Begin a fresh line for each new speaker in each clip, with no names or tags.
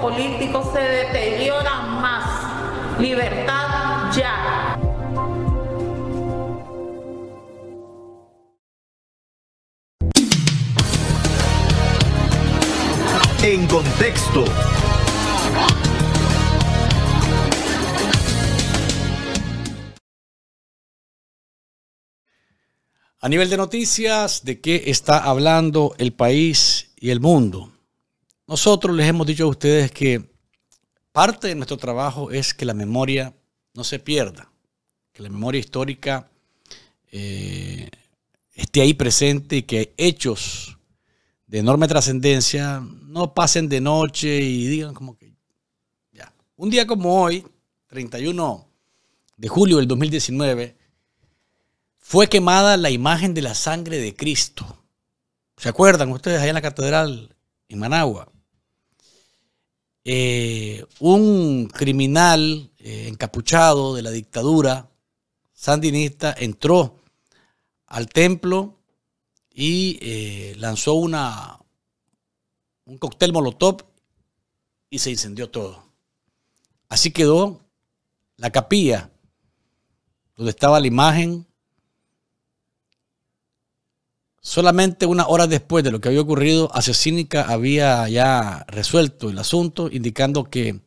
políticos se deterioran más. Libertad ya.
En contexto.
A nivel de noticias, ¿de qué está hablando el país y el mundo? Nosotros les hemos dicho a ustedes que parte de nuestro trabajo es que la memoria no se pierda, que la memoria histórica eh, esté ahí presente y que hechos de enorme trascendencia no pasen de noche y digan como que ya. Un día como hoy, 31 de julio del 2019, fue quemada la imagen de la sangre de Cristo. ¿Se acuerdan ustedes allá en la catedral en Managua? Eh, un criminal eh, encapuchado de la dictadura sandinista entró al templo y eh, lanzó una, un cóctel molotov y se incendió todo. Así quedó la capilla donde estaba la imagen Solamente una hora después de lo que había ocurrido, Asesínica había ya resuelto el asunto, indicando que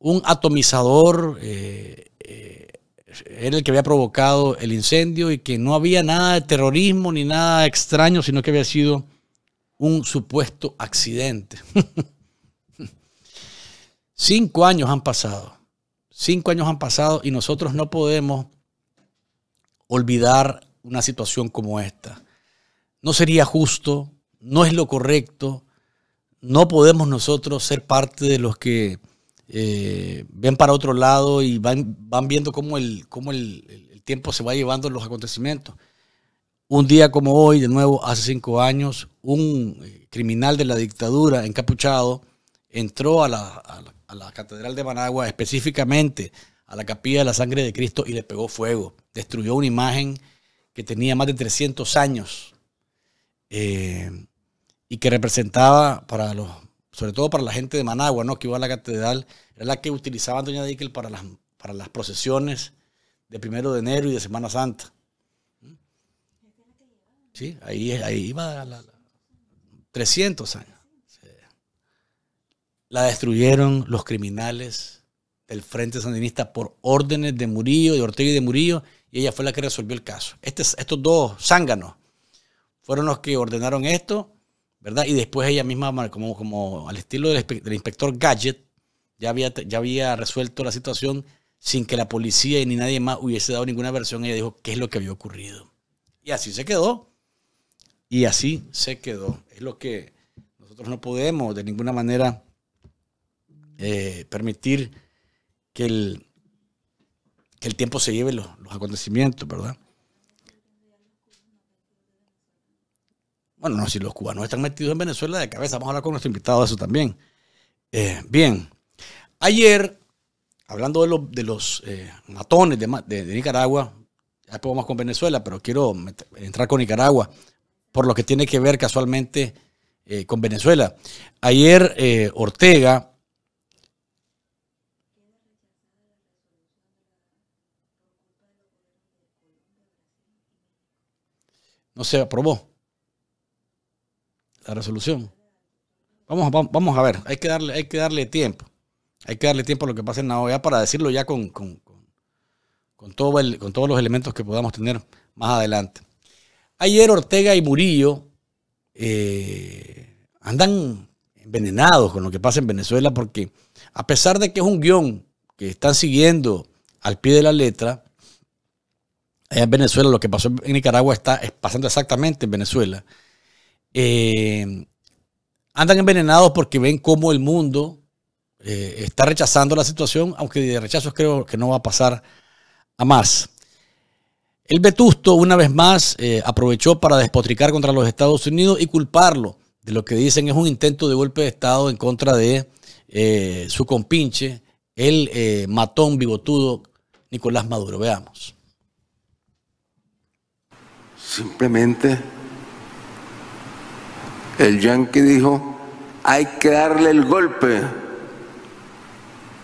un atomizador eh, eh, era el que había provocado el incendio y que no había nada de terrorismo ni nada extraño, sino que había sido un supuesto accidente. cinco años han pasado, cinco años han pasado y nosotros no podemos olvidar una situación como esta no sería justo, no es lo correcto, no podemos nosotros ser parte de los que eh, ven para otro lado y van, viendo cómo, el, el, tiempo se va llevando los acontecimientos. Un día como hoy, de nuevo, hace cinco años, un eh, criminal de la dictadura encapuchado entró a la, a la Catedral de Managua, específicamente a la Capilla de la Sangre de Cristo, y le pegó fuego. Destruyó una imagen que tenía más de 300 años eh, y que representaba para los, sobre todo para la gente de Managua, ¿no? que iba a la catedral, era la que utilizaban Doña Dickel para las, para las procesiones de primero de enero y de Semana Santa. Sí, ahí, ahí iba la, 300 años. La destruyeron los criminales del Frente Sandinista por órdenes de Murillo, de Ortega y de Murillo, y ella fue la que resolvió el caso. Este estos dos zánganos fueron los que ordenaron esto, ¿verdad? Y después ella misma, como, como al estilo del, inspector Gadget, ya había, ya había resuelto la situación sin que la policía ni nadie más hubiese dado ninguna versión. Ella dijo qué es lo que había ocurrido. Y así se quedó. Y así se quedó. Es lo que nosotros no podemos de ninguna manera eh, permitir que el, el tiempo se lleve los acontecimientos, ¿verdad? Bueno, no, si los cubanos están metidos en Venezuela de cabeza, vamos a hablar con nuestro invitado de eso también. Eh, bien, ayer, hablando de, los eh, matones de, de, Nicaragua, después vamos con Venezuela, pero quiero entrar con Nicaragua por lo que tiene que ver casualmente eh, con Venezuela. Ayer Ortega... No se aprobó la resolución. Vamos, a ver, hay que, darle, hay que darle tiempo. Hay que darle tiempo a lo que pasa en la OEA para decirlo ya con, con, todo con todos los elementos que podamos tener más adelante. Ayer Ortega y Murillo eh, andan envenenados con lo que pasa en Venezuela porque a pesar de que es un guión que están siguiendo al pie de la letra, en Venezuela lo que pasó en Nicaragua está pasando exactamente en Venezuela. Eh, andan envenenados porque ven cómo el mundo eh, está rechazando la situación, aunque de rechazos creo que no va a pasar a más. El Vetusto, una vez más, eh, aprovechó para despotricar contra los Estados Unidos y culparlo de lo que dicen es un intento de golpe de Estado en contra de su compinche, el matón bigotudo Nicolás Maduro. Veamos.
Simplemente el yanqui dijo, hay que darle el golpe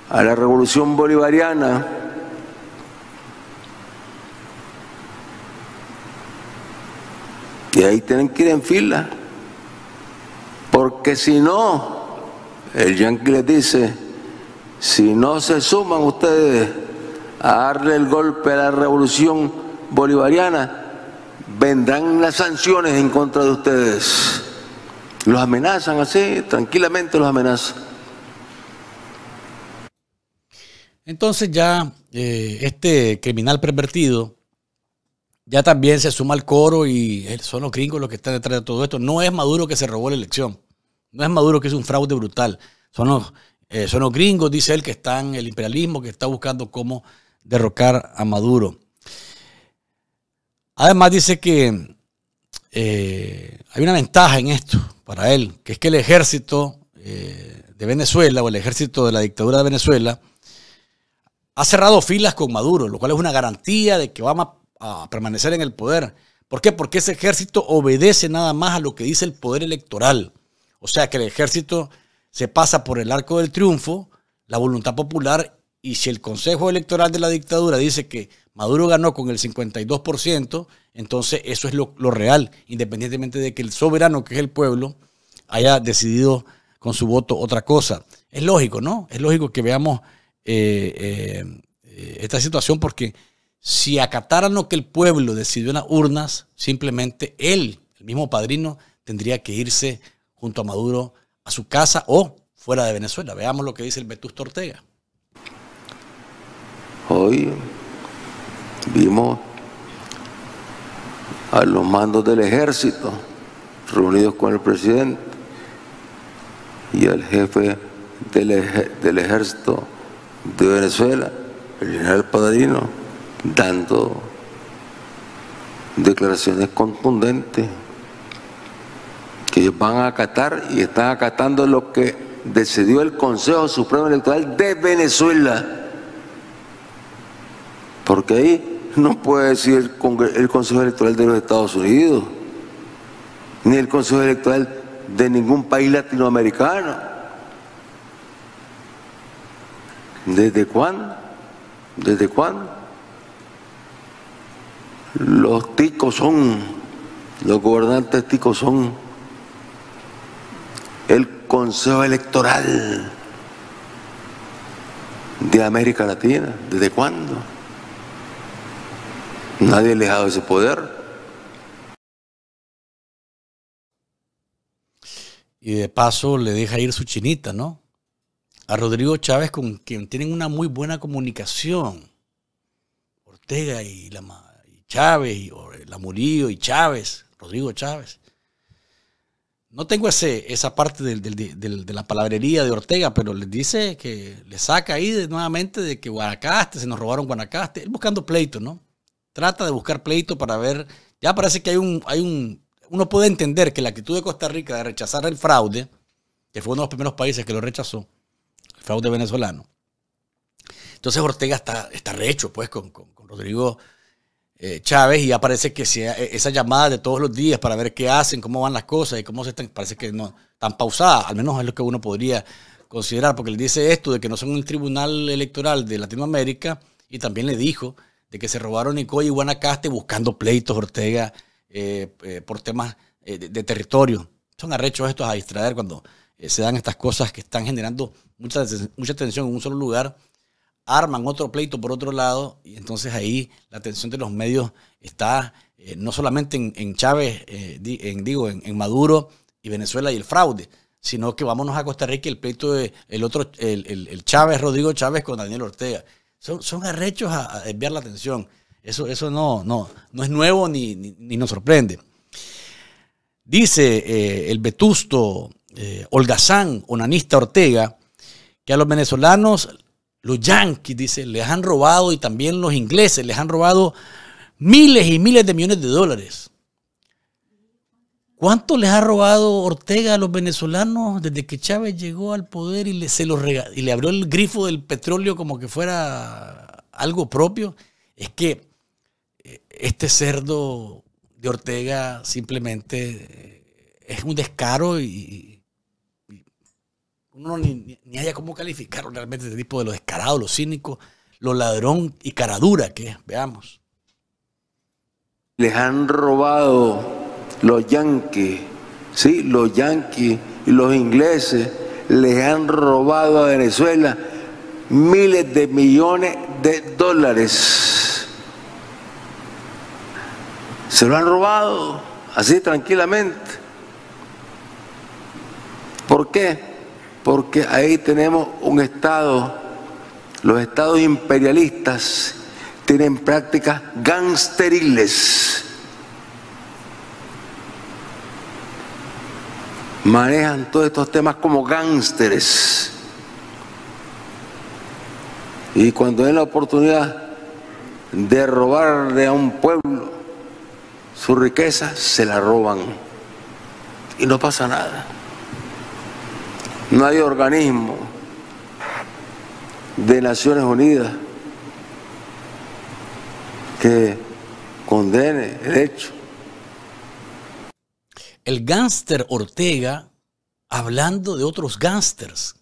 a la revolución bolivariana. Y ahí tienen que ir en fila. Porque si no, el yanqui les dice, si no se suman ustedes a darle el golpe a la revolución bolivariana, vendrán las sanciones en contra de ustedes. Los amenazan así, tranquilamente los amenazan.
Entonces ya eh, este criminal pervertido ya también se suma al coro y eh, son los gringos los que están detrás de todo esto. No es Maduro que se robó la elección. No es Maduro que es un fraude brutal. Son los, eh, son los gringos, dice él, que están, el imperialismo que está buscando cómo derrocar a Maduro. Además dice que hay una ventaja en esto para él, que es que el ejército eh, de Venezuela o el ejército de la dictadura de Venezuela ha cerrado filas con Maduro, lo cual es una garantía de que vamos a permanecer en el poder. ¿Por qué? Porque ese ejército obedece nada más a lo que dice el poder electoral. O sea que el ejército se pasa por el arco del triunfo, la voluntad popular, y si el Consejo Electoral de la dictadura dice que Maduro ganó con el 52%, entonces eso es lo, real, independientemente de que el soberano, que es el pueblo, haya decidido con su voto otra cosa. Es lógico, ¿no? Es lógico que veamos eh, eh, esta situación porque si acataran lo que el pueblo decidió en las urnas, simplemente él, el mismo padrino, tendría que irse junto a Maduro a su casa o fuera de Venezuela. Veamos lo que dice el Vetusto Ortega.
Hoy vimos a los mandos del ejército reunidos con el presidente y al jefe del, ejército de Venezuela, el general Padrino, dando declaraciones contundentes que ellos van a acatar y están acatando lo que decidió el Consejo Supremo Electoral de Venezuela. Porque ahí no puede decir el, Consejo Electoral de los Estados Unidos, ni el Consejo Electoral de ningún país latinoamericano. ¿Desde cuándo? ¿Desde cuándo? Los ticos son, los gobernantes ticos son el Consejo Electoral de América Latina. ¿Desde cuándo? Nadie le ha dado ese
poder. Y de paso le deja ir su chinita, ¿no? A Rodrigo Chávez, con quien tienen una muy buena comunicación. Ortega y, la, Chávez, y la Murillo y Chávez, Rodrigo Chávez. No tengo ese, esa parte de la palabrería de Ortega, pero les dice que le saca ahí nuevamente de que Guanacaste, se nos robaron Guanacaste, él buscando pleito, ¿no? trata de buscar pleito para ver, ya parece que hay un, hay un, uno puede entender que la actitud de Costa Rica de rechazar el fraude, que fue uno de los primeros países que lo rechazó, el fraude venezolano. Entonces Ortega está, está rehecho pues con, Rodrigo eh, Chávez y ya parece que e, esa llamada de todos los días para ver qué hacen, cómo van las cosas y cómo se están, parece que no, tan pausada, al menos es lo que uno podría considerar, porque le dice esto de que no son un tribunal electoral de Latinoamérica y también le dijo que se robaron Nicoya y Guanacaste buscando pleitos, Ortega, eh, eh, por temas eh, de, territorio. Son arrechos estos a distraer cuando se dan estas cosas que están generando mucha, mucha tensión en un solo lugar. Arman otro pleito por otro lado y entonces ahí la atención de los medios está no solamente en, Chávez, en, digo, en, Maduro y Venezuela y el fraude, sino que vámonos a Costa Rica y el pleito de el otro, el Chávez, Rodrigo Chávez con Daniel Ortega son, arrechos a, enviar la atención. Eso, eso no, no, no es nuevo ni, nos sorprende. Dice eh, el vetusto eh, holgazán, onanista Ortega, que a los venezolanos, los yanquis, dice, les han robado y también los ingleses les han robado miles y miles de millones de dólares. ¿Cuánto les ha robado Ortega a los venezolanos desde que Chávez llegó al poder y le, se le abrió el grifo del petróleo como que fuera algo propio? Es que eh, este cerdo de Ortega simplemente eh, es un descaro y, uno ni, haya cómo calificarlo realmente este tipo de los descarados, los cínicos los ladrón y caradura que Veamos.
Les han robado los yanquis, ¿sí? los yanquis y los ingleses les han robado a Venezuela miles de millones de dólares. Se lo han robado así tranquilamente. ¿Por qué? Porque ahí tenemos un Estado, los estados imperialistas tienen prácticas gangsteriles manejan todos estos temas como gánsteres. Y cuando den la oportunidad de robarle a un pueblo su riqueza, se la roban. Y no pasa nada. No hay organismo de Naciones Unidas que condene
el hecho el gángster Ortega hablando de otros gángsters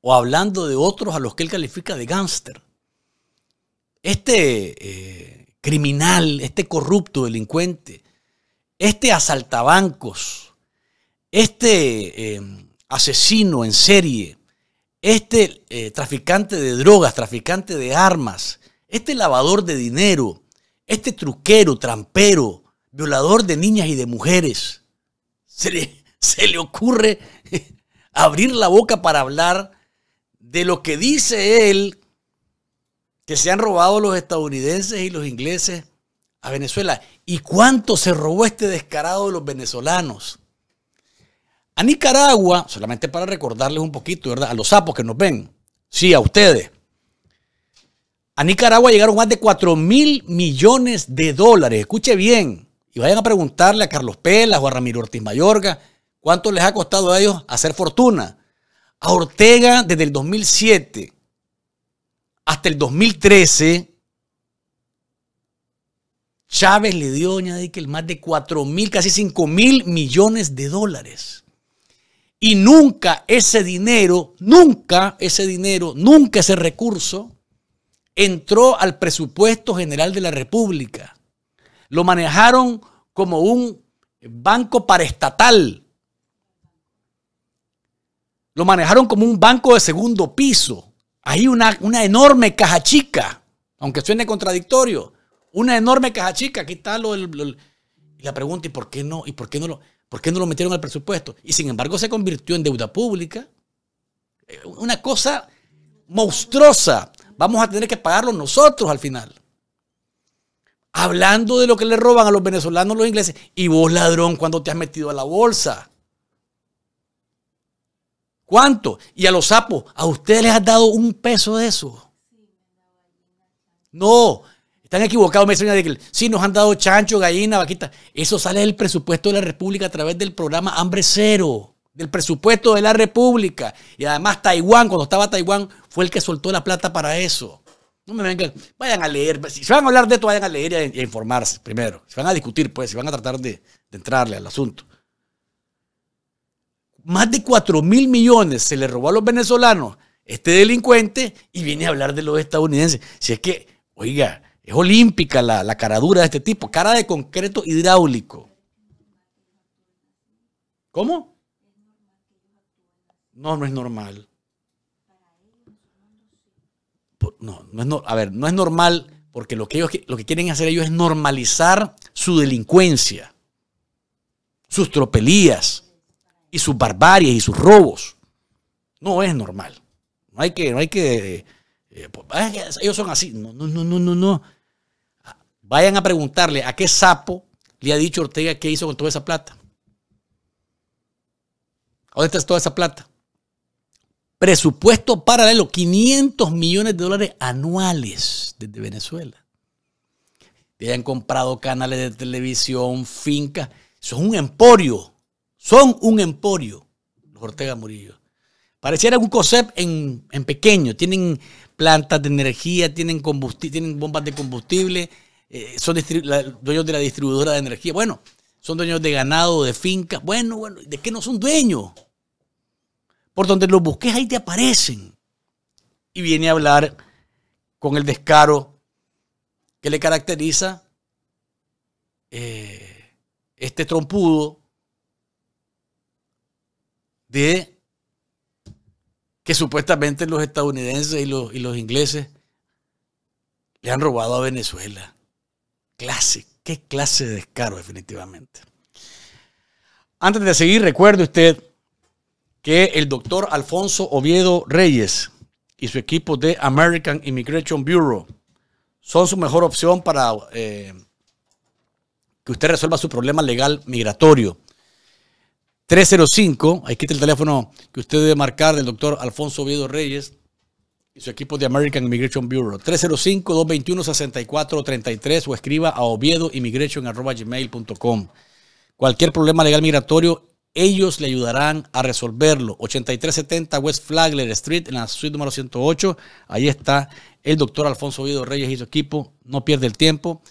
o hablando de otros a los que él califica de gángster. Este eh, criminal, este corrupto delincuente, este asaltabancos, este eh, asesino en serie, este eh, traficante de drogas, traficante de armas, este lavador de dinero, este truquero, trampero, violador de niñas y de mujeres, se le, ocurre abrir la boca para hablar de lo que dice él que se han robado los estadounidenses y los ingleses a Venezuela. ¿Y cuánto se robó este descarado de los venezolanos? A Nicaragua, solamente para recordarles un poquito, ¿verdad? A los sapos que nos ven. Sí, a ustedes. A Nicaragua llegaron más de 4 mil millones de dólares. Escuche bien. Y vayan a preguntarle a Carlos Pelas o a Ramiro Ortiz Mayorga cuánto les ha costado a ellos hacer fortuna. A Ortega desde el 2007 hasta el 2013, Chávez le dio, añadí que el más de 4 mil, casi 5 mil millones de dólares. Y nunca ese dinero, nunca ese dinero, nunca ese recurso entró al presupuesto general de la República. Lo manejaron como un banco paraestatal. Lo manejaron como un banco de segundo piso. Hay una, una enorme caja chica, aunque suene contradictorio, una enorme caja chica. Aquí está lo, y la pregunta, ¿y por qué no? ¿Y por qué no lo, por qué no lo metieron al presupuesto? Y sin embargo se convirtió en deuda pública. Eh, una cosa monstruosa. Vamos a tener que pagarlo nosotros al final hablando de lo que le roban a los venezolanos los ingleses. Y vos, ladrón, cuando te has metido a la bolsa? ¿Cuánto? Y a los sapos, ¿a ustedes les has dado un peso de eso? No, están equivocados, me dicen que sí, nos han dado chancho, gallina, vaquita. Eso sale del presupuesto de la República a través del programa Hambre Cero, del presupuesto de la República. Y además Taiwán, cuando estaba Taiwán, fue el que soltó la plata para eso. No me vengan. Vayan a leer. Pues, si van a hablar de esto, vayan a leer y a, informarse primero. Si van a discutir, pues, si van a tratar de, entrarle al asunto. Más de 4 mil millones se le robó a los venezolanos este delincuente y viene a hablar de los estadounidenses. Si es que, oiga, es olímpica la, la caradura de este tipo, cara de concreto hidráulico. ¿Cómo? No, no es normal no, no es, a ver, no es normal porque lo que, lo que quieren hacer ellos es normalizar su delincuencia, sus tropelías y sus barbarias y sus robos. No es normal. No hay que, no hay que, eh, ah, ellos son así. No, no, no, no, no, no. Vayan a preguntarle a qué sapo le ha dicho Ortega qué hizo con toda esa plata. ¿Dónde está toda esa plata? presupuesto paralelo, 500 millones de dólares anuales desde Venezuela. Te han comprado canales de televisión, fincas. Son un emporio. Son un emporio. Los Ortega Murillo. Pareciera un COSEP en, pequeño. Tienen plantas de energía, tienen, bombas de combustible, eh, son dueños de la distribuidora de energía. Bueno, son dueños de ganado, de fincas. Bueno, bueno, ¿de qué no son dueños? Por donde los busques, ahí te aparecen. Y viene a hablar con el descaro que le caracteriza eh, este trompudo de que supuestamente los estadounidenses y los, y los ingleses le han robado a Venezuela. Clase, qué clase de descaro definitivamente. Antes de seguir, recuerde usted que el doctor Alfonso Oviedo Reyes y su equipo de American Immigration Bureau son su mejor opción para eh, que usted resuelva su problema legal migratorio. 305, ahí está el teléfono que usted debe marcar del doctor Alfonso Oviedo Reyes y su equipo de American Immigration Bureau. 305-221-6433 o escriba a oviedoimmigration.com. Cualquier problema legal migratorio ellos le ayudarán a resolverlo. 8370 West Flagler Street, en la suite número 108. Ahí está el doctor Alfonso Vido Reyes y su equipo. No pierde el tiempo.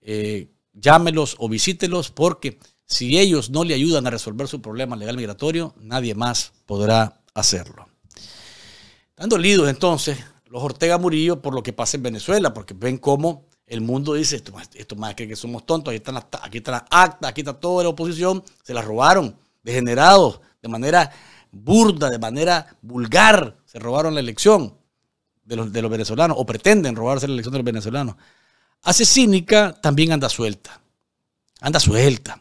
Eh, llámelos o visítelos porque si ellos no le ayudan a resolver su problema legal migratorio, nadie más podrá hacerlo. Están dolidos entonces los Ortega Murillo por lo que pasa en Venezuela, porque ven cómo el mundo dice, esto, más que, que somos tontos, aquí están, aquí están las actas, aquí está toda la oposición, se las robaron degenerados, de manera burda, de manera vulgar, se robaron la elección de los, venezolanos o pretenden robarse la elección de los venezolanos. Hace cínica también anda suelta. Anda suelta.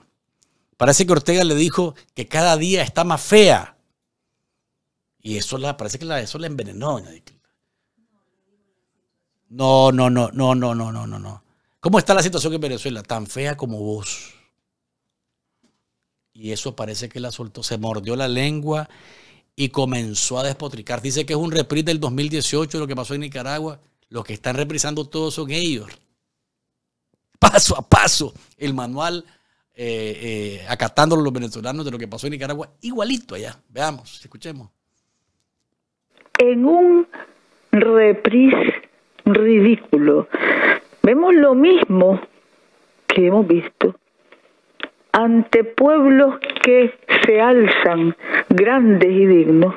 Parece que Ortega le dijo que cada día está más fea. Y eso la, parece que la, eso la envenenó. No, no, no, no, no, no, no, no. ¿Cómo está la situación en Venezuela? Tan fea como vos. Y eso parece que la soltó, se mordió la lengua y comenzó a despotricar. Dice que es un reprise del 2018, lo que pasó en Nicaragua. Los que están reprisando todos son ellos. Paso a paso, el manual eh, eh los venezolanos de lo que pasó en Nicaragua, igualito allá. Veamos, escuchemos.
En un repris ridículo, vemos lo mismo que hemos visto ante pueblos que se alzan grandes y dignos,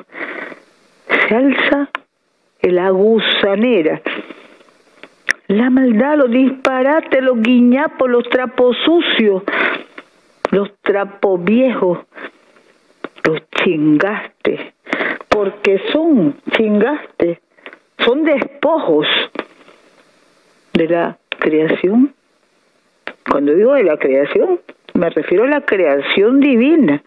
se alza la gusanera. La maldad, los disparates, los guiñapos, los trapos sucios, los trapos viejos, los chingaste, porque son chingaste, son despojos de la creación. Cuando digo de la creación, me refiero a la creación divina,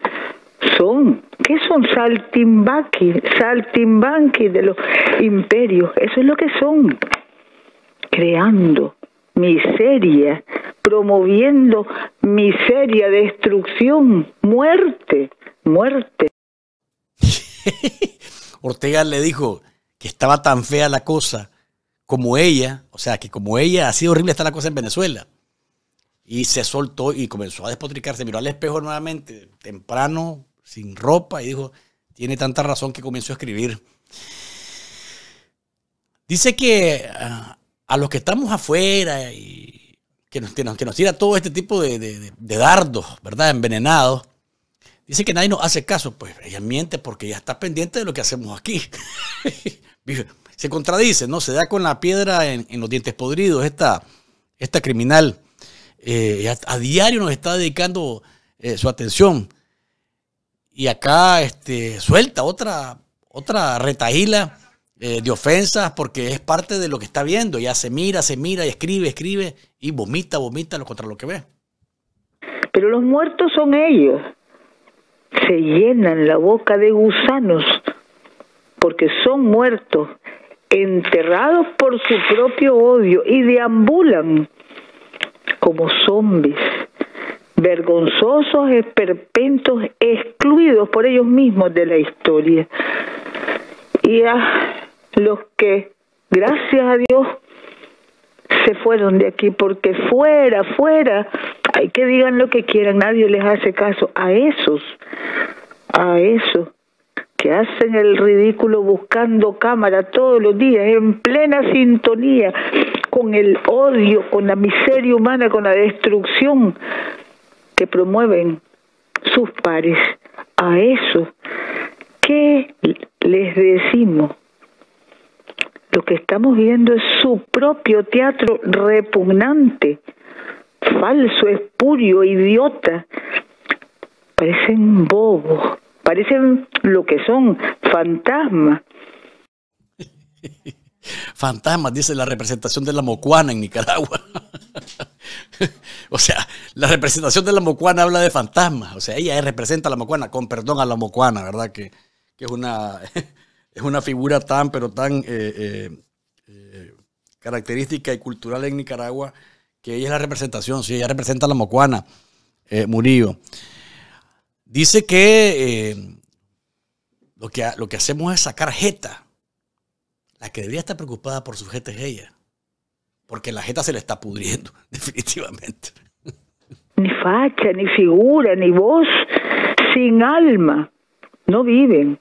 son, ¿qué son saltimbanqui? Saltimbanqui de los imperios, eso es lo que son, creando miseria, promoviendo miseria, destrucción, muerte, muerte.
Ortega le dijo que estaba tan fea la cosa como ella, o sea, que como ella ha sido horrible está la cosa en Venezuela. Y se soltó y comenzó a despotricar. Se miró al espejo nuevamente, temprano, sin ropa, y dijo, tiene tanta razón que comenzó a escribir. Dice que ah, a, los que estamos afuera y que nos, que tira todo este tipo de, dardos, ¿verdad? Envenenados. Dice que nadie nos hace caso. Pues ella miente porque ella está pendiente de lo que hacemos aquí. se contradice, ¿no? Se da con la piedra en, los dientes podridos esta, esta criminal. Eh, a, diario nos está dedicando eh, su atención. Y acá este, suelta otra, otra retahíla eh, de ofensas porque es parte de lo que está viendo. Ya se mira, se mira, y escribe, escribe y vomita, vomita lo contra lo que ve.
Pero los muertos son ellos. Se llenan la boca de gusanos porque son muertos, enterrados por su propio odio y deambulan como zombies, vergonzosos esperpentos excluidos por ellos mismos de la historia. Y a los que, gracias a Dios, se fueron de aquí, porque fuera, fuera, hay que digan lo que quieran, nadie les hace caso. A esos, a esos que hacen el ridículo buscando cámara todos los días, en plena sintonía, con el odio, con la miseria humana, con la destrucción que promueven sus pares. A eso, ¿qué les decimos? Lo que estamos viendo es su propio teatro repugnante, falso, espurio, idiota. Parecen bobos, parecen lo que son, fantasmas. Fantasmas,
dice la representación de la mocuana en Nicaragua. o sea, la representación de la mocuana habla de fantasmas. O sea, ella representa a la mocuana, con perdón a la mocuana, ¿verdad? Que, es, una, es una figura tan, pero tan eh, eh, eh, característica y cultural en Nicaragua, que ella es la representación, sí, ella representa a la mocuana, Murillo. Dice que, lo que lo que hacemos es sacar jeta la que debería estar preocupada por su jeta es ella. Porque la jeta se le está pudriendo, definitivamente.
Ni facha, ni figura, ni voz, sin alma. No viven.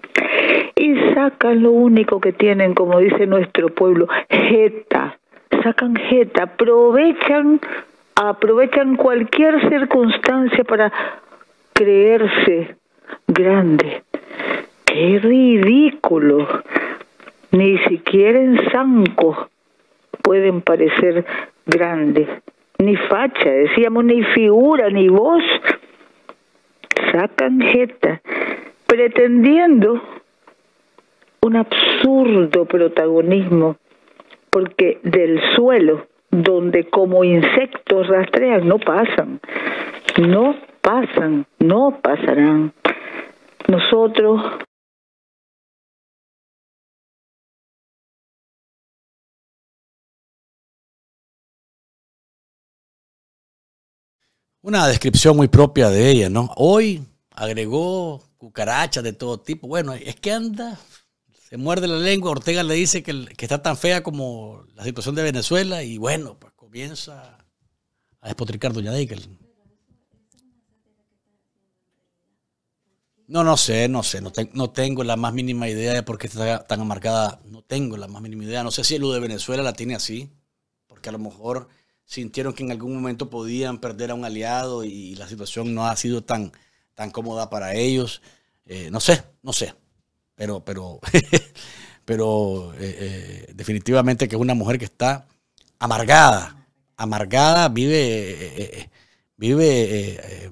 Y sacan lo único que tienen, como dice nuestro pueblo, jeta. Sacan jeta, aprovechan, aprovechan cualquier circunstancia para creerse grande. Qué ridículo ni siquiera en zancos pueden parecer grandes, ni facha, decíamos, ni figura, ni voz, sacan jeta, pretendiendo un absurdo protagonismo, porque del suelo, donde como insectos rastrean, no pasan, no pasan, no pasarán. Nosotros una
descripción muy propia de ella, ¿no? Hoy agregó cucarachas de todo tipo. Bueno, es que anda, se muerde la lengua. Ortega le dice que, está tan fea como la situación de Venezuela y bueno, pues comienza a despotricar doña Dickel. No, no sé, no sé, no, tengo la más mínima idea de por qué está tan amargada, no tengo la más mínima idea, no sé si lo de Venezuela la tiene así, porque a lo mejor sintieron que en algún momento podían perder a un aliado y la situación no ha sido tan, tan cómoda para ellos. Eh, no sé, no sé. Pero, pero, pero eh, eh, definitivamente que es una mujer que está amargada. Amargada, vive, vive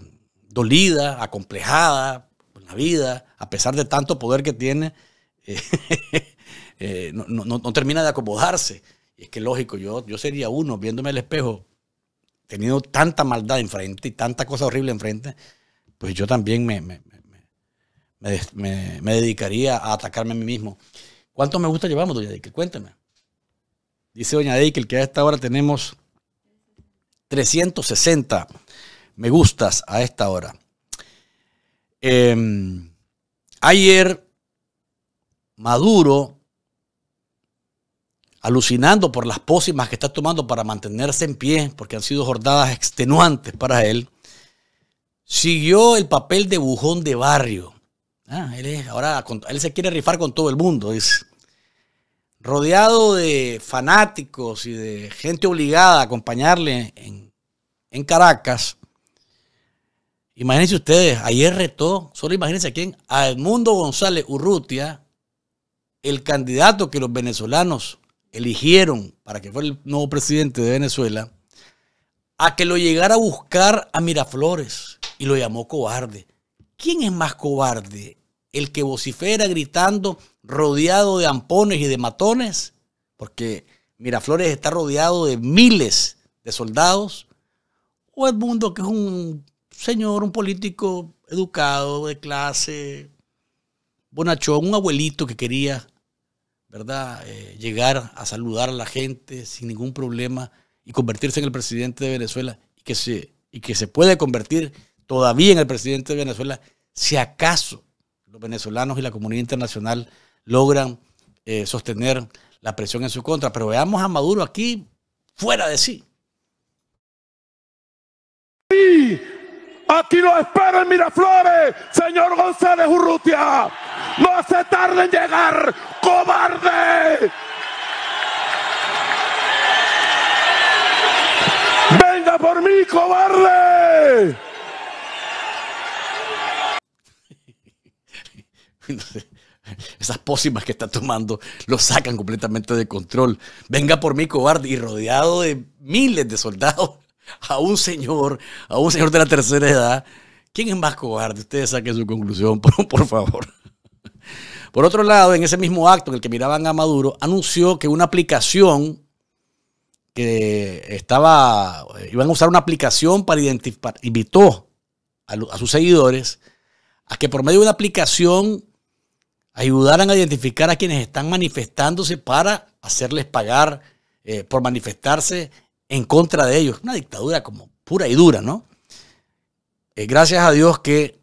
dolida, acomplejada con la vida, a pesar de tanto poder que tiene, no, no, no termina de acomodarse es que lógico, yo, yo sería uno viéndome al espejo, teniendo tanta maldad enfrente y tanta cosa horrible enfrente, pues yo también me, dedicaría a atacarme a mí mismo. ¿Cuánto me gusta llevamos, doña Deikel? Cuénteme. Dice doña Deikel que a esta hora tenemos 360 me gustas a esta hora. Em, ayer Maduro alucinando por las pócimas que está tomando para mantenerse en pie, porque han sido jornadas extenuantes para él, siguió el papel de bujón de barrio. Ah, él, ahora, él se quiere rifar con todo el mundo, Es Rodeado de fanáticos y de gente obligada a acompañarle en, en Caracas. Imagínense ustedes, ayer retó, solo imagínense a quién, a Edmundo González Urrutia, el candidato que los venezolanos eligieron para que fuera el nuevo presidente de Venezuela, a que lo llegara a buscar a Miraflores y lo llamó cobarde. ¿Quién es más cobarde? ¿El que vocifera gritando rodeado de ampones y de matones? Porque Miraflores está rodeado de miles de soldados. ¿O Edmundo, que es un señor, un político educado, de clase, bonachón, un abuelito que quería ¿verdad? Eh, llegar a saludar a la gente sin ningún problema y convertirse en el presidente de Venezuela y que se, y que se puede convertir todavía en el presidente de Venezuela si acaso los venezolanos y la comunidad internacional logran eh, sostener la presión en su contra. Pero veamos a Maduro aquí fuera de sí. aquí lo espera en Miraflores, señor González Urrutia.
No se tarde en llegar, cobarde.
Venga por mí, cobarde.
Esas pócimas que está tomando lo sacan completamente de control. Venga por mí, cobarde, y rodeado de miles de soldados, a un señor, a un señor de la tercera edad. ¿Quién es más cobarde? Ustedes saquen su conclusión, por favor. Por otro lado, en ese mismo acto en el que miraban a Maduro, anunció que una aplicación que estaba, eh, iban a usar una aplicación para identificar, invitó a, sus seguidores a que por medio de una aplicación ayudaran a identificar a quienes están manifestándose para hacerles pagar eh, por manifestarse en contra de ellos. Una dictadura como pura y dura, ¿no? Eh, gracias a Dios que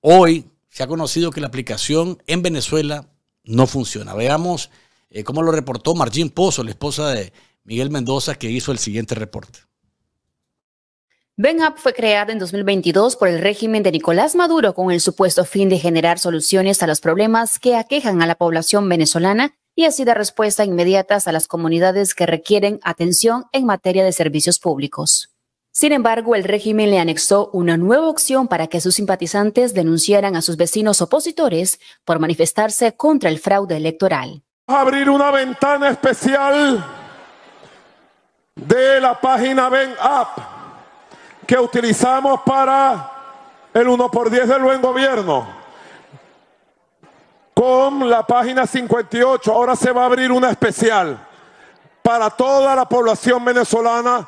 hoy se ha conocido que la aplicación en Venezuela no funciona. Veamos eh, cómo lo reportó Margín Pozo, la esposa de Miguel Mendoza, que hizo el siguiente reporte.
BenApp fue creada en 2022 por el régimen de Nicolás Maduro con el supuesto fin de generar soluciones a los problemas que aquejan a la población venezolana y así dar respuesta inmediatas a las comunidades que requieren atención en materia de servicios públicos. Sin embargo, el régimen le anexó una nueva opción para que sus simpatizantes denunciaran a sus vecinos opositores por manifestarse contra el fraude electoral.
abrir una ventana especial de la página Ven Up que utilizamos para el 1 por 10 del buen gobierno. Con la página 58, ahora se va a abrir una especial para toda la población venezolana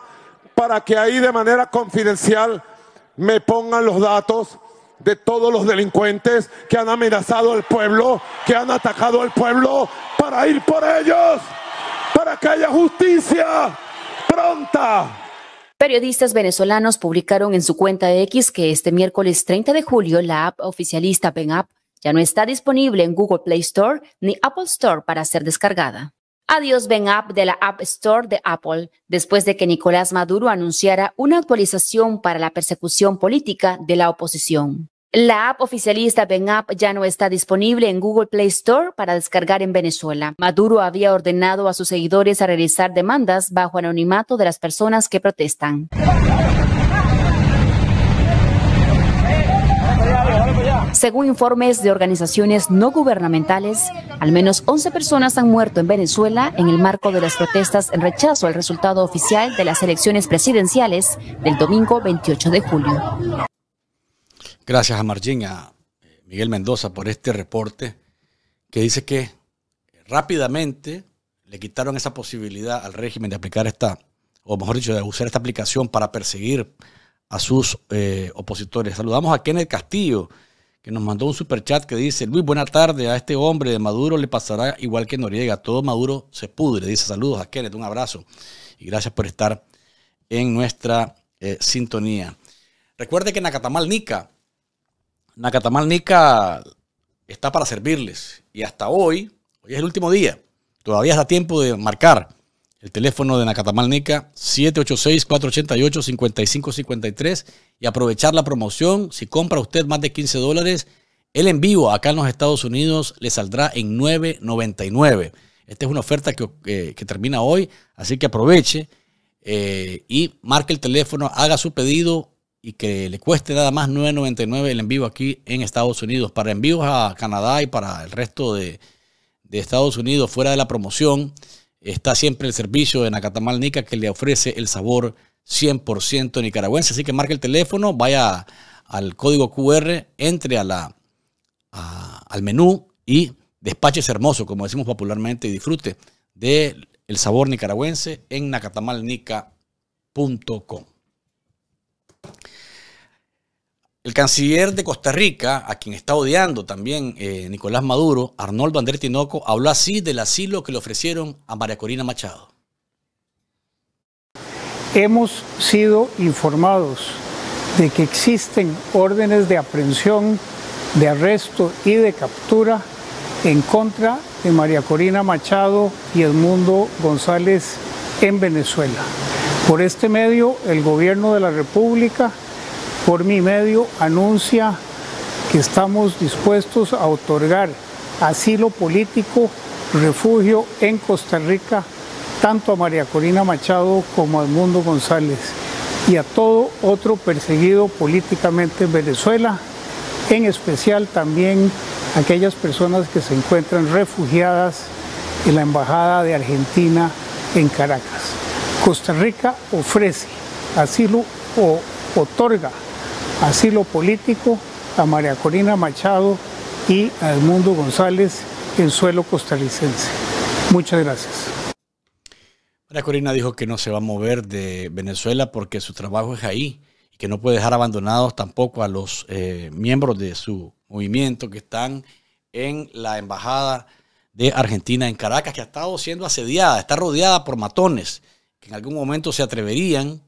para que ahí de manera confidencial me pongan los datos de todos los delincuentes que han amenazado al pueblo, que han atacado al pueblo, para ir por ellos, para que haya justicia pronta.
Periodistas venezolanos publicaron en su cuenta de X que este miércoles 30 de julio la app oficialista PenApp ya no está disponible en Google Play Store ni Apple Store para ser descargada. Adiós Ben App de la App Store de Apple, después de que Nicolás Maduro anunciara una actualización para la persecución política de la oposición. La app oficialista Ben App ya no está disponible en Google Play Store para descargar en Venezuela. Maduro había ordenado a sus seguidores a realizar demandas bajo anonimato de las personas que protestan. Según informes de organizaciones no gubernamentales, al menos 11 personas han muerto en Venezuela en el marco de las protestas en rechazo al resultado oficial de las elecciones presidenciales del domingo 28 de julio.
Gracias a Margin, a eh, Miguel Mendoza por este reporte que dice que rápidamente le quitaron esa posibilidad al régimen de aplicar esta, o mejor dicho, de usar esta aplicación para perseguir a sus eh, opositores. Saludamos a Kenneth Castillo que nos mandó un super chat que dice, Luis, buena tarde, a este hombre de Maduro le pasará igual que Noriega, todo Maduro se pudre. Dice saludos a Kenneth, un abrazo y gracias por estar en nuestra eh, sintonía. Recuerde que Nacatamal Nica, Nacatamal Nica está para servirles y hasta hoy, hoy es el último día, todavía está tiempo de marcar el teléfono de Nacatamal Nica, 786-488-5553. Y aprovechar la promoción. Si compra usted más de 15 dólares, el envío acá en los Estados Unidos le saldrá en 9.99. Esta es una oferta eh, que, termina hoy, así que aproveche eh, y marque el teléfono, haga su pedido y que le cueste nada más 9.99 el envío aquí en Estados Unidos. Para envíos a Canadá y para el resto de, de Estados Unidos fuera de la promoción, está siempre el servicio de Nacatamal Nica que le ofrece el sabor 100% nicaragüense. Así que marque el teléfono, vaya al código QR, entre a la, al menú y despaches hermoso, como decimos popularmente, y disfrute del sabor nicaragüense en nacatamalnica.com. El canciller de Costa Rica, a quien está odiando también eh, Nicolás Maduro, Arnoldo Andrés Tinoco, habló así del asilo que le ofrecieron a María Corina Machado.
Hemos sido informados de que existen órdenes de aprehensión, de arresto y de captura en contra de María Corina Machado y Edmundo González en Venezuela. Por este medio, el gobierno de la República por mi medio anuncia que estamos dispuestos a otorgar asilo político, refugio en Costa Rica, tanto a María Corina Machado como a Edmundo González y a todo otro perseguido políticamente en Venezuela, en especial también aquellas personas que se encuentran refugiadas en la Embajada de Argentina en Caracas. Costa Rica ofrece asilo o otorga asilo político a María Corina Machado y a Edmundo González en suelo costarricense. Muchas gracias.
María Corina dijo que no se va a mover de Venezuela porque su trabajo es ahí y que no puede dejar abandonados tampoco a los eh, miembros de su movimiento que están en la embajada de Argentina en Caracas, que ha estado siendo asediada, está rodeada por matones que en algún momento se atreverían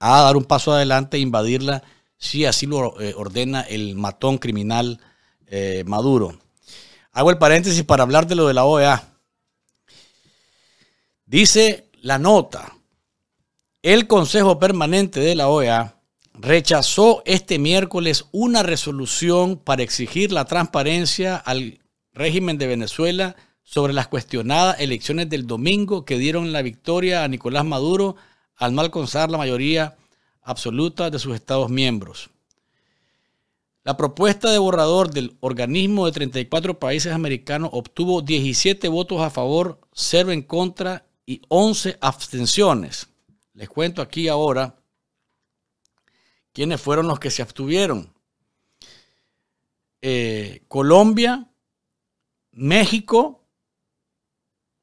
a dar un paso adelante e invadirla si así lo eh, ordena el matón criminal eh, Maduro. Hago el paréntesis para hablar de lo de la OEA. Dice la nota, el Consejo Permanente de la OEA rechazó este miércoles una resolución para exigir la transparencia al régimen de Venezuela sobre las cuestionadas elecciones del domingo que dieron la victoria a Nicolás Maduro al no alcanzar la mayoría absoluta de sus Estados miembros. La propuesta de borrador del organismo de 34 países americanos obtuvo 17 votos a favor, 0 en contra y 11 abstenciones. Les cuento aquí ahora quiénes fueron los que se abstuvieron. Eh, Colombia, México,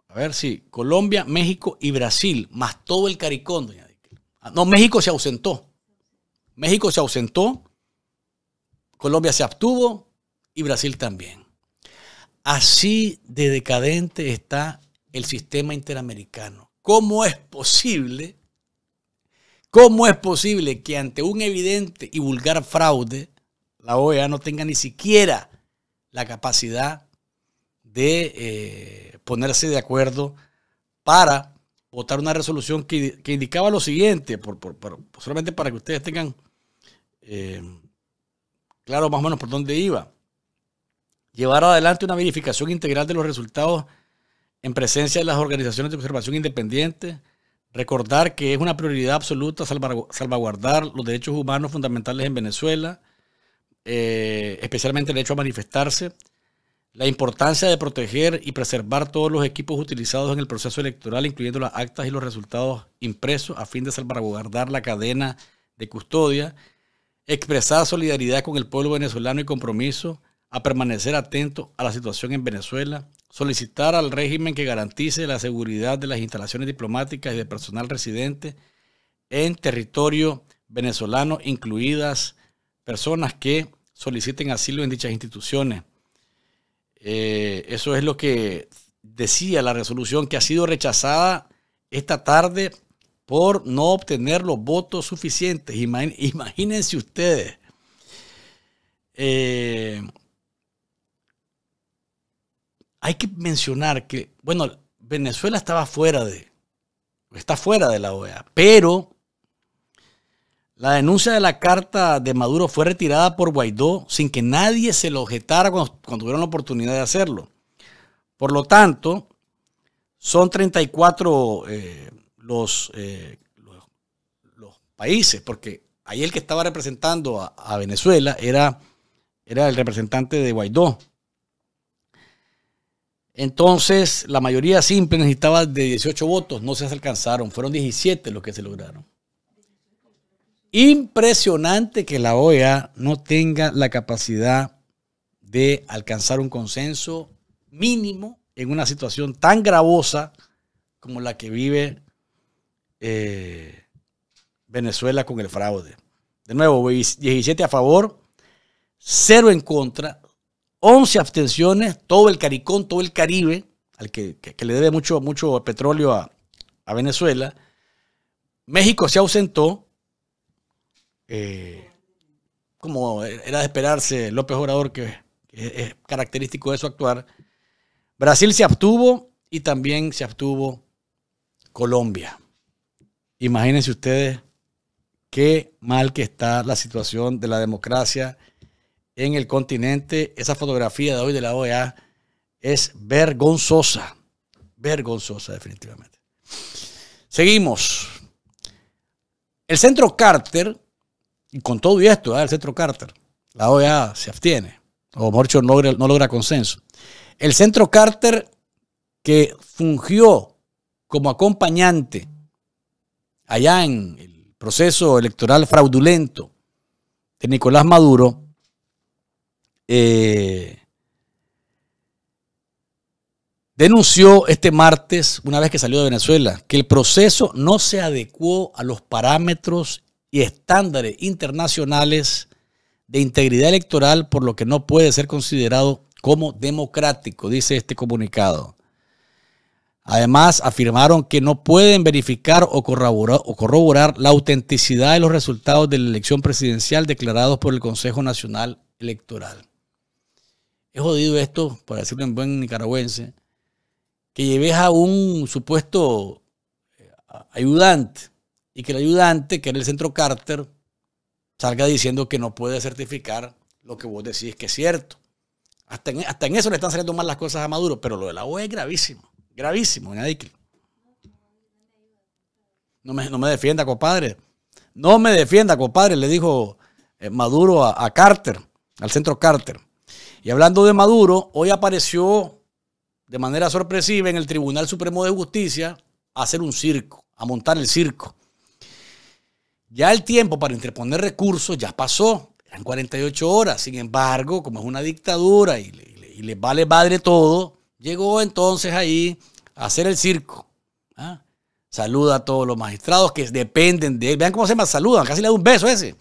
a ver si Colombia, México y Brasil, más todo el doña no, México se ausentó. México se ausentó, Colombia se abstuvo y Brasil también. Así de decadente está el sistema interamericano. ¿Cómo es posible? ¿Cómo es posible que ante un evidente y vulgar fraude, la OEA no tenga ni siquiera la capacidad de eh, ponerse de acuerdo para votar una resolución que, indicaba lo siguiente, por, solamente para que ustedes tengan eh, claro más o menos por dónde iba. Llevar adelante una verificación integral de los resultados en presencia de las organizaciones de observación independiente, Recordar que es una prioridad absoluta salvaguardar los derechos humanos fundamentales en Venezuela, eh, especialmente el derecho a manifestarse la importancia de proteger y preservar todos los equipos utilizados en el proceso electoral, incluyendo las actas y los resultados impresos, a fin de salvaguardar la cadena de custodia. Expresar solidaridad con el pueblo venezolano y compromiso a permanecer atento a la situación en Venezuela. Solicitar al régimen que garantice la seguridad de las instalaciones diplomáticas y de personal residente en territorio venezolano, incluidas personas que soliciten asilo en dichas instituciones eh, eso es lo que decía la resolución que ha sido rechazada esta tarde por no obtener los votos suficientes. imagínense ustedes. Eh, hay que mencionar que, bueno, Venezuela estaba fuera de, está fuera de la OEA, pero la denuncia de la carta de Maduro fue retirada por Guaidó sin que nadie se lo objetara cuando, tuvieron la oportunidad de hacerlo. Por lo tanto, son 34 eh, eh, los, los, países, porque ahí el que estaba representando a, Venezuela era, era el representante de Guaidó, entonces, la mayoría simple necesitaba de 18 votos, no se alcanzaron, fueron 17 los que se lograron. Impresionante que la OEA no tenga la capacidad de alcanzar un consenso mínimo en una situación tan gravosa como la que vive eh, Venezuela con el fraude. De nuevo, 17 a favor, 0 en contra, 11 abstenciones, todo el Caricón, todo el Caribe, al que, le debe mucho, mucho petróleo a Venezuela. México se ausentó,
eh,
como era de esperarse López Obrador, que, es característico de su actuar, Brasil se abstuvo y también se abstuvo Colombia. Imagínense ustedes qué mal que está la situación de la democracia en el continente. Esa fotografía de hoy de la OEA es vergonzosa, vergonzosa definitivamente. Seguimos. El centro Carter y con todo y esto, ¿eh? el centro Carter, la OEA se abstiene, o Morcho no logra, consenso. El centro Carter que fungió como acompañante allá en el proceso electoral fraudulento de Nicolás Maduro, eh, denunció este martes, una vez que salió de Venezuela, que el proceso no se adecuó a los parámetros y estándares internacionales de integridad electoral, por lo que no puede ser considerado como democrático, dice este comunicado. Además, afirmaron que no pueden verificar o corroborar, la autenticidad de los resultados de la elección presidencial declarados por el Consejo Nacional Electoral. Es jodido esto, para decirlo en buen nicaragüense, que lleves a un supuesto eh, ayudante y que el ayudante, que era el centro Carter, salga diciendo que no puede certificar lo que vos decís que es cierto. Hasta en, hasta en eso le están saliendo mal las cosas a Maduro, pero lo de la OE es gravísimo, gravísimo, en No me, no me defienda, compadre. No me defienda, compadre, le dijo eh, Maduro a, a Carter, al centro Carter. Y hablando de Maduro, hoy apareció de manera sorpresiva en el Tribunal Supremo de Justicia a hacer un circo, a montar el circo. Ya el tiempo para interponer recursos ya pasó, eran 48 horas. Sin embargo, como es una dictadura y, le, vale madre todo, llegó entonces ahí a hacer el circo. ¿ah? Saluda a todos los magistrados que dependen de él. Vean cómo se me saludan, casi le da un beso ese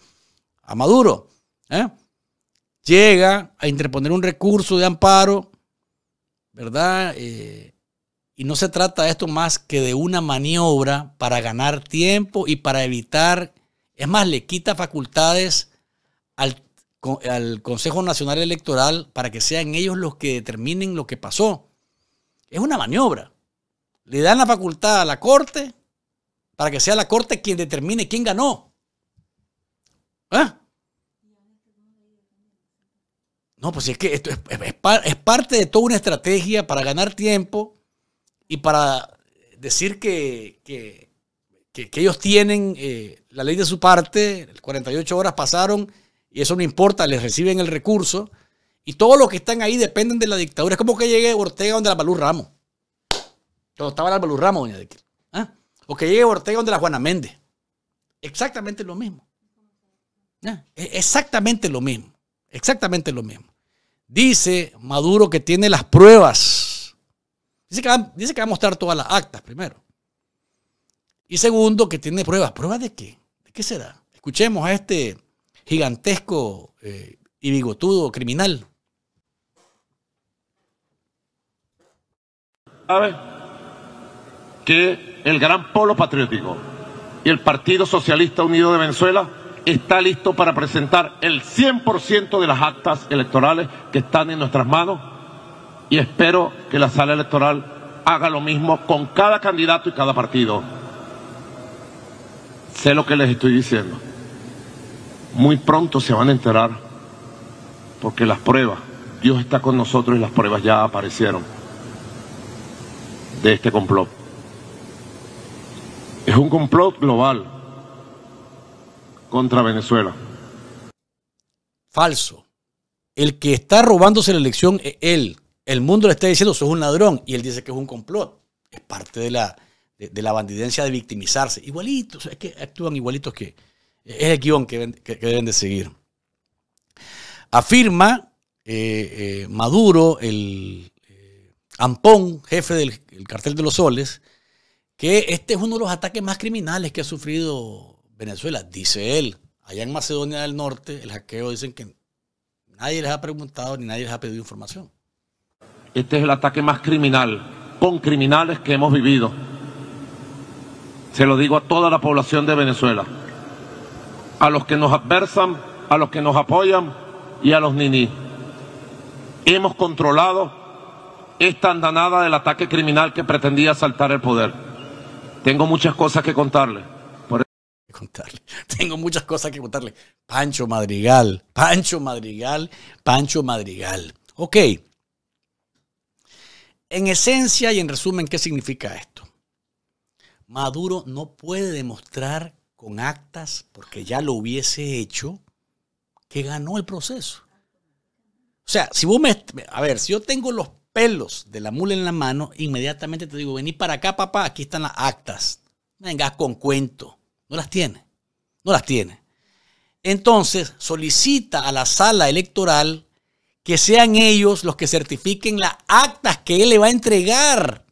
a Maduro. ¿eh? Llega a interponer un recurso de amparo, ¿verdad? Eh, y no se trata de esto más que de una maniobra para ganar tiempo y para evitar es más, le quita facultades al, Consejo Nacional Electoral para que sean ellos los que determinen lo que pasó. Es una maniobra. Le dan la facultad a la Corte para que sea la Corte quien determine quién ganó. ¿Ah? No, pues es que esto es, parte de toda una estrategia para ganar tiempo y para decir que, ellos tienen eh, la ley de su parte, 48 horas pasaron y eso no importa, les reciben el recurso y todos los que están ahí dependen de la dictadura. Es como que llegue Ortega donde la Balú Ramos. Cuando estaba la Balú Ramos, doña de ¿ah? O que llegue Ortega donde la Juana Méndez. Exactamente lo mismo. Exactamente lo mismo. Exactamente lo mismo. Dice Maduro que tiene las pruebas. Dice que, va, dice que va a mostrar todas las actas primero. Y segundo, que tiene pruebas. ¿Pruebas de qué? ¿Qué será? Escuchemos a este gigantesco eh, y bigotudo criminal. Sabe que el gran polo patriótico
y el Partido Socialista Unido de Venezuela está listo para presentar el 100% de las actas electorales que están en nuestras manos y espero que la sala electoral haga lo mismo con cada candidato y cada partido. Sé lo que les estoy diciendo. Muy pronto se van a enterar porque las pruebas, Dios está con nosotros y las pruebas ya aparecieron de este complot. Es
un complot global contra Venezuela. Falso. El que está robándose la elección es eh, él. El mundo le está diciendo, es un ladrón. Y él dice que es un complot. Es parte de la, de, la bandidencia de victimizarse. Igualitos, es que actúan igualitos que... Es el guión que, deben de seguir. Afirma eh, eh, Maduro, el eh, Ampón, jefe del cartel de los soles, que este es uno de los ataques más criminales que ha sufrido Venezuela, dice él. Allá en Macedonia del Norte, el hackeo dicen que nadie les ha preguntado ni nadie les ha pedido información.
Este es el
ataque más criminal, con criminales que hemos vivido. Se lo digo a toda la población de Venezuela, a los que nos adversan, a los que nos apoyan y a los ninis. Hemos controlado esta andanada del ataque criminal que pretendía asaltar el poder. Tengo muchas cosas que
contarle. Por... contarle. Tengo muchas cosas que contarle. Pancho Madrigal, Pancho Madrigal, Pancho Madrigal. Ok. En esencia y en resumen, ¿qué significa esto? Maduro no puede demostrar con actas, porque ya lo hubiese hecho, que ganó el proceso. O sea, si vos me... A ver, si yo tengo los pelos de la mula en la mano, inmediatamente te digo, vení para acá, papá, aquí están las actas. Venga, con cuento. No las tiene. No las tiene. Entonces, solicita a la sala electoral que sean ellos los que certifiquen las actas que él le va a entregar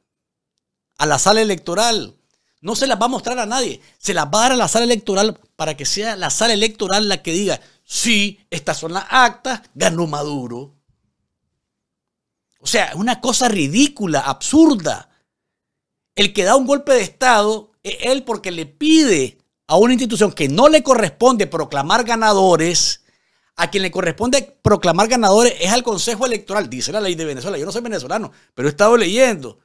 a la sala electoral. No se las va a mostrar a nadie. Se las va a dar a la sala electoral para que sea la sala electoral la que diga, sí, estas son las actas, ganó Maduro. O sea, es una cosa ridícula, absurda. El que da un golpe de Estado es él porque le pide a una institución que no le corresponde proclamar ganadores, a quien le corresponde proclamar ganadores es al Consejo Electoral, dice la ley de Venezuela. Yo no soy venezolano, pero he estado leyendo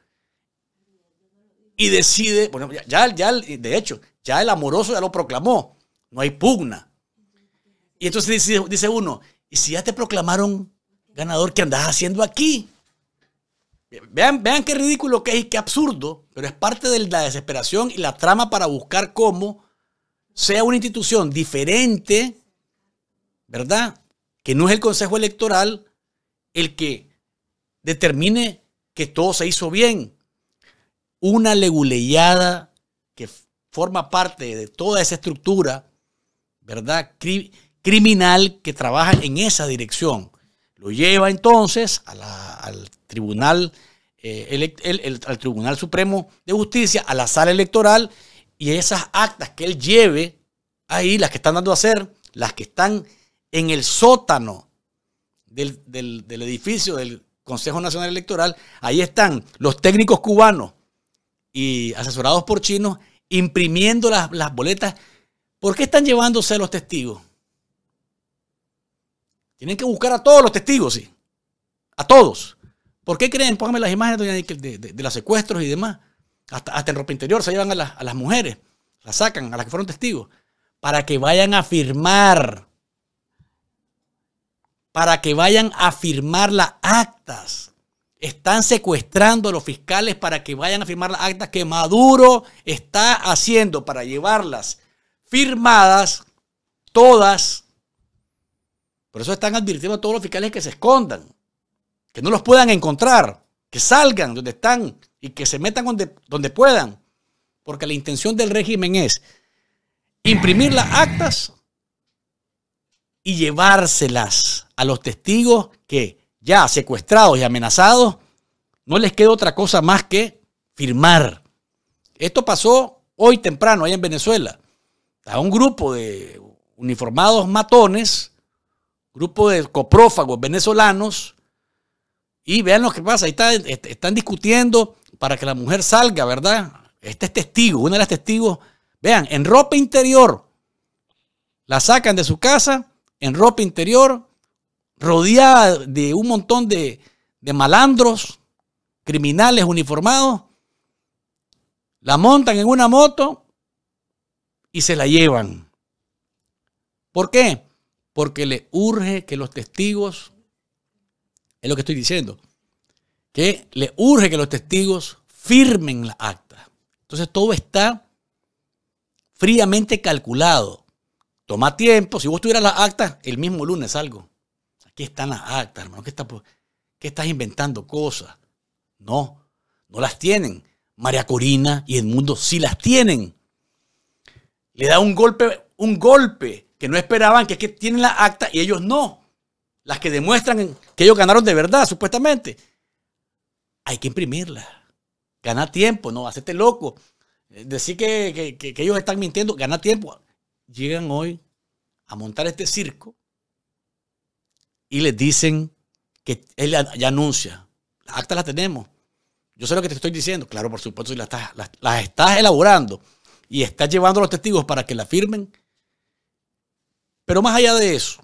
y decide, bueno, ya, de hecho, ya el amoroso ya lo proclamó, no hay pugna. Y entonces dice, dice uno, ¿y si ya te proclamaron ganador, qué andas haciendo aquí? Vean, vean qué ridículo que es y qué absurdo, pero es parte de la desesperación y la trama para buscar cómo sea una institución diferente, ¿verdad? Que no es el Consejo Electoral el que determine que todo se hizo bien, una leguleyada que forma parte de toda esa estructura, ¿verdad? criminal que trabaja en esa dirección. Lo lleva entonces al tribunal. Eh, tribunal Supremo de Justicia, a la sala electoral, y esas actas que él lleve ahí, las que están dando a hacer, las que están en el sótano del, edificio del Consejo Nacional Electoral, ahí están los técnicos cubanos y asesorados por chinos imprimiendo las, boletas. ¿Por qué están llevándose los testigos? Tienen que buscar a todos los testigos, sí. A todos. ¿Por qué creen? Pónganme las imágenes de, de, los secuestros y demás. Hasta, hasta, en ropa interior se llevan a, a las mujeres. Las sacan, a las que fueron testigos. Para que vayan a firmar. Para que vayan a firmar las actas están secuestrando a los fiscales para que vayan a firmar las actas que Maduro está haciendo para llevarlas firmadas todas. Por eso están advirtiendo a todos los fiscales que se escondan, que no los puedan encontrar, que salgan donde están y que se metan donde, donde puedan. Porque la intención del régimen es imprimir las actas y llevárselas a los testigos que ya secuestrados y amenazados, no les queda otra cosa más que firmar. Esto pasó hoy temprano ahí en Venezuela. A un grupo de uniformados matones, grupo de coprófagos venezolanos, y vean lo que pasa, ahí están discutiendo para que la mujer salga, ¿verdad? Este es testigo, uno de los testigos, vean, en ropa interior, la sacan de su casa, en ropa interior, rodeada de un montón de, malandros, criminales uniformados, la montan en una moto y se la llevan. ¿Por qué? Porque le urge que los testigos, es lo que estoy diciendo, que le urge que los testigos firmen la acta. Entonces todo está fríamente calculado. Toma tiempo. Si vos tuvieras la acta, el mismo lunes algo. ¿Qué están las actas, hermano? ¿Qué, estás inventando cosas? No, no las tienen. María Corina y mundo sí las tienen. Le da un golpe, un golpe que no esperaban, que es que tienen las acta y ellos no. Las que demuestran que ellos ganaron de verdad, supuestamente. Hay que imprimirlas. Gana tiempo, no, hacete loco. Eh, decir que, que, que ellos están mintiendo, gana tiempo. Llegan hoy a montar este circo y les dicen que él ya anuncia, las actas las tenemos. Yo sé lo que te estoy diciendo. Claro, por supuesto, si las estás, las estás elaborando y estás llevando a los testigos para que la firmen. Pero más allá de eso,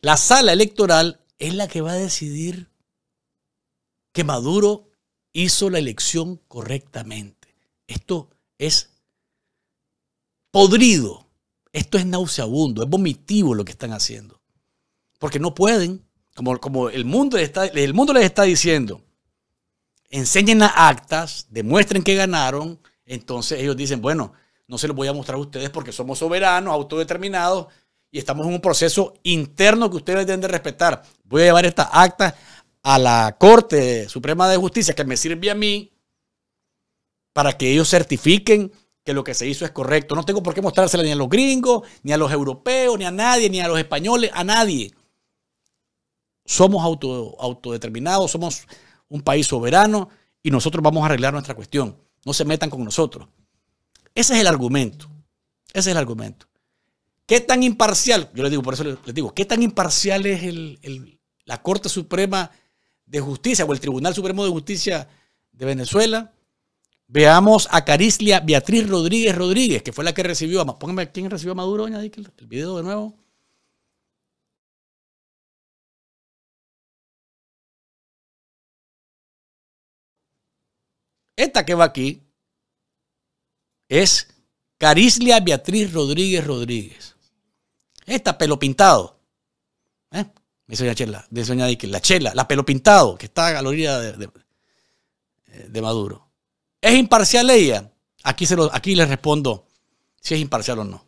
la sala electoral es la que va a decidir que Maduro hizo la elección correctamente. Esto es podrido esto es nauseabundo, es vomitivo lo que están haciendo. Porque no pueden, como, como el, mundo les está, mundo les está diciendo, enseñen las actas, demuestren que ganaron, entonces ellos dicen, bueno, no se los voy a mostrar a ustedes porque somos soberanos, autodeterminados y estamos en un proceso interno que ustedes deben de respetar. Voy a llevar estas actas a la Corte Suprema de Justicia que me sirve a mí para que ellos certifiquen que lo que se hizo es correcto. No tengo por qué mostrársela ni a los gringos, ni a los europeos, ni a nadie, ni a los españoles, a nadie. Somos auto, autodeterminados, somos un país soberano y nosotros vamos a arreglar nuestra cuestión. No se metan con nosotros. Ese es el argumento. Ese es el argumento. ¿Qué tan imparcial? Yo les digo, por eso les digo, ¿qué tan imparcial es la Corte Suprema de Justicia o el Tribunal Supremo de Justicia de Venezuela? Veamos a Carislia Beatriz Rodríguez Rodríguez, que fue la que recibió a Póngame quién recibió a Maduro, doña Dickel, el video de nuevo.
Esta que va aquí
es Carislia Beatriz Rodríguez Rodríguez. Esta pelo pintado. ¿Eh? Dice doña Chela, la Chela, la pelo pintado, que está a la de Maduro. ¿Es imparcial ella? Aquí, se aquí les respondo si es imparcial o no.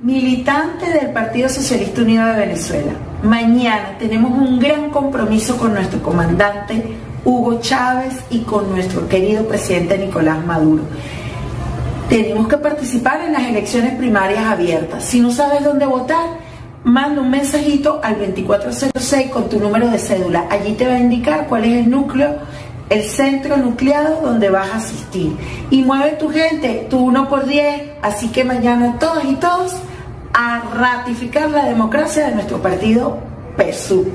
Militante del Partido Socialista Unido de Venezuela, mañana tenemos un gran compromiso con nuestro comandante Hugo Chávez y con nuestro querido presidente Nicolás Maduro. Tenemos que participar en las elecciones primarias abiertas. Si no sabes dónde votar, manda un mensajito al 2406 con tu número de cédula. Allí te va a indicar cuál es el núcleo, el centro nucleado donde vas a asistir. Y mueve tu gente, tú uno por diez, Así que mañana todos y todos a ratificar la democracia de nuestro partido PSU.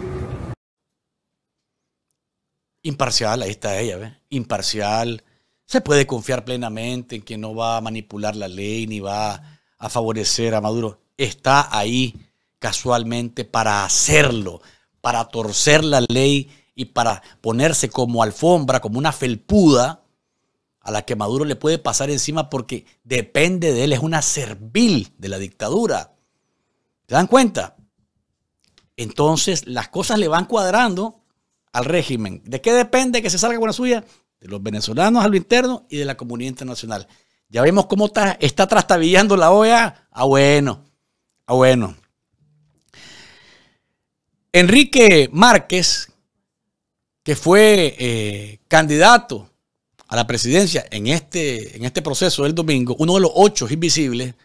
Imparcial, ahí está ella, ¿ves? Imparcial. Se puede confiar plenamente en que no va a manipular la ley ni va a favorecer a Maduro. Está ahí casualmente para hacerlo, para torcer la ley y para ponerse como alfombra, como una felpuda a la que Maduro le puede pasar encima porque depende de él, es una servil de la dictadura. ¿Se dan cuenta? Entonces las cosas le van cuadrando al régimen. ¿De qué depende que se salga con la suya? De los venezolanos a lo interno y de la comunidad internacional. Ya vemos cómo está, está trastabillando la OEA. Ah, bueno. Ah, bueno. Enrique Márquez, que fue eh, candidato a la presidencia en este, en este proceso del domingo, uno de los ocho invisibles,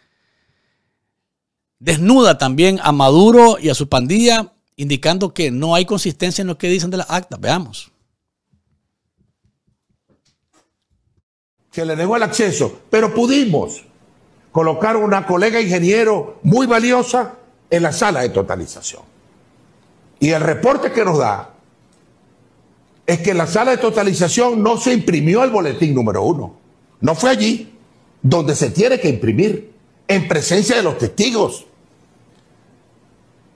desnuda también a Maduro y a su pandilla, indicando que no hay consistencia en lo que dicen de las actas. Veamos.
Se le negó el acceso, pero pudimos colocar una colega ingeniero muy valiosa en la sala de totalización. Y el reporte que nos da es que en la sala de totalización no se imprimió el boletín número uno. No fue allí donde se tiene que imprimir, en presencia de los testigos.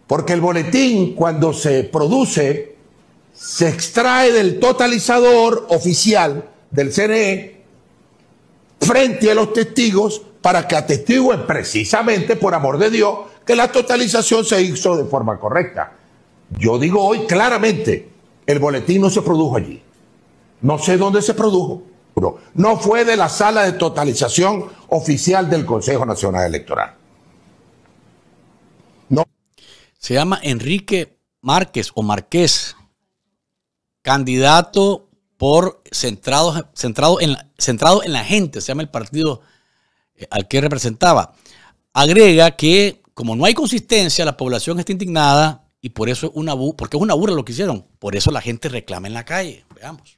Porque el boletín cuando se produce, se extrae del totalizador oficial del CNE frente a los testigos para que atestiguen precisamente, por amor de Dios, que la totalización se hizo de forma correcta. Yo digo hoy claramente, el boletín no se produjo allí. No sé dónde se produjo. No fue de la sala de totalización oficial del Consejo Nacional Electoral.
No. Se llama Enrique Márquez o Marqués, candidato por centrado, en, centrado en la gente, se llama el partido eh, al que representaba. Agrega que como no hay consistencia, la población está indignada y por eso una porque es una burla lo que hicieron. Por eso la gente reclama en la calle. Veamos.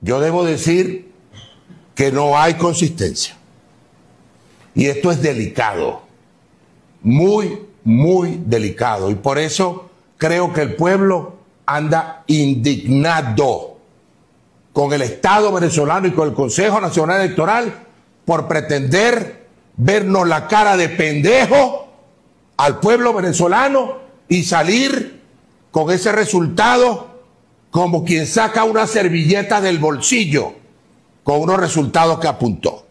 Yo
debo decir que no hay consistencia. Y esto es delicado. Muy, muy delicado. Y por eso creo que el pueblo anda indignado con el Estado venezolano y con el Consejo Nacional Electoral por pretender vernos la cara de pendejo al pueblo venezolano y salir con ese resultado como quien saca una servilleta del bolsillo con unos resultados que apuntó.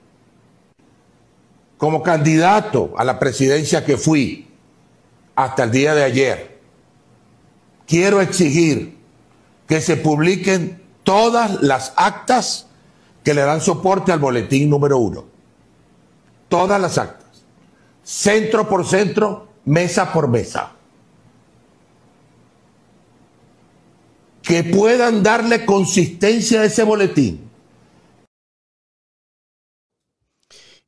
Como candidato a la presidencia que fui hasta el día de ayer, quiero exigir que se publiquen todas las actas que le dan soporte al boletín número uno. Todas las actas. Centro por centro, mesa por mesa. que puedan darle consistencia a ese boletín.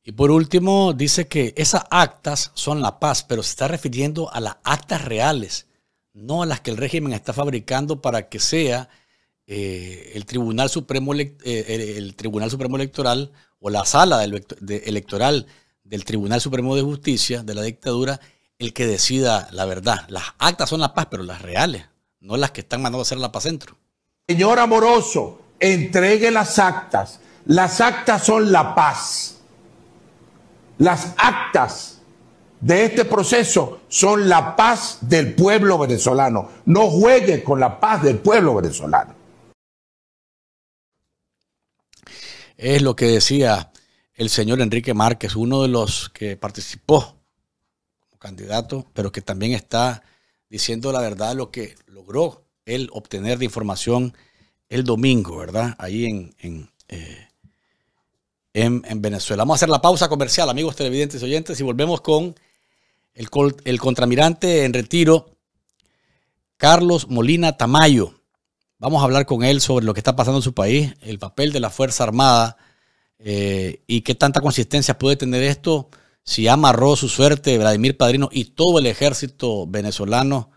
Y por último, dice que esas actas son la paz, pero se está refiriendo a las actas reales, no a las que el régimen está fabricando para que sea eh, el, Tribunal Supremo, eh, el Tribunal Supremo Electoral o la sala electoral del Tribunal Supremo de Justicia de la dictadura el que decida la verdad. Las actas son la paz, pero las reales
no las que están mandando a hacer la paz dentro. Señor Amoroso, entregue las actas. Las actas son la paz. Las actas de este proceso son la paz del pueblo venezolano. No juegue con la paz del pueblo venezolano.
Es lo que decía el señor Enrique Márquez, uno de los que participó como candidato, pero que también está diciendo la verdad lo que logró él obtener de información el domingo, ¿verdad? Ahí eh, en, en, Venezuela. Vamos a hacer la pausa comercial, amigos televidentes y oyentes, y volvemos con el, el contramirante en retiro, Carlos Molina Tamayo. Vamos a hablar con él sobre lo que está pasando en su país, el papel de la Fuerza Armada eh, y qué tanta consistencia puede tener esto si amarró su suerte Vladimir Padrino y todo el ejército venezolano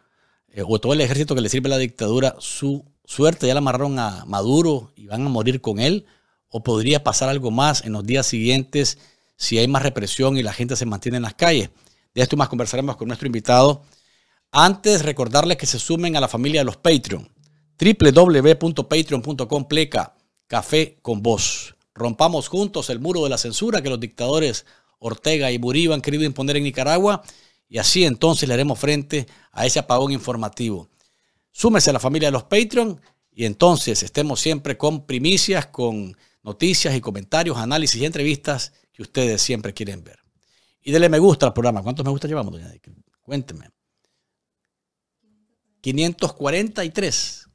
eh, o todo el ejército que le sirve a la dictadura, su suerte ya la amarraron a Maduro y van a morir con él? ¿O podría pasar algo más en los días siguientes si hay más represión y la gente se mantiene en las calles? De esto más conversaremos con nuestro invitado. Antes, recordarles que se sumen a la familia de los Patreon. www.patreon.com pleca café con voz. Rompamos juntos el muro de la censura que los dictadores Ortega y Murillo han querido imponer en Nicaragua y así entonces le haremos frente a ese apagón informativo. Súmese a la familia de los Patreon y entonces estemos siempre con primicias, con noticias y comentarios, análisis y entrevistas que ustedes siempre quieren ver. Y denle me gusta al programa. ¿Cuántos me gusta llevamos, doña Dick? Cuénteme. 543.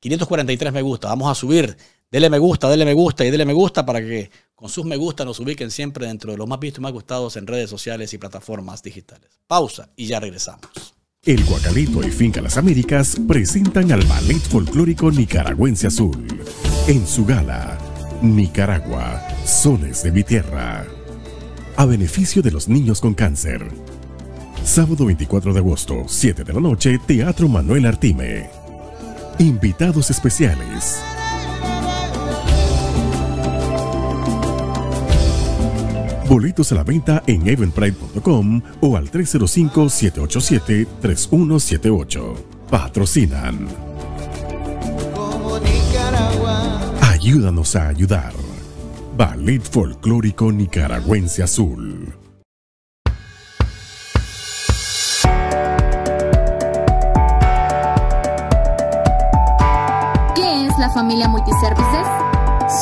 543 me gusta. Vamos a subir Dele me gusta, dele me gusta y dele me gusta para que con sus me gusta nos ubiquen siempre dentro de los más vistos y más gustados en redes sociales y plataformas digitales. Pausa y ya regresamos.
El Guacalito y Finca Las Américas presentan al Ballet Folclórico Nicaragüense Azul en su gala Nicaragua, Sones de mi Tierra, a beneficio de los niños con cáncer. Sábado 24 de agosto, 7 de la noche, Teatro Manuel Artime. Invitados especiales. Boletos a la venta en eventbrite.com o al 305-787-3178. Patrocinan. Ayúdanos a ayudar. Ballet Folclórico Nicaragüense Azul.
¿Qué es la familia Multiservices?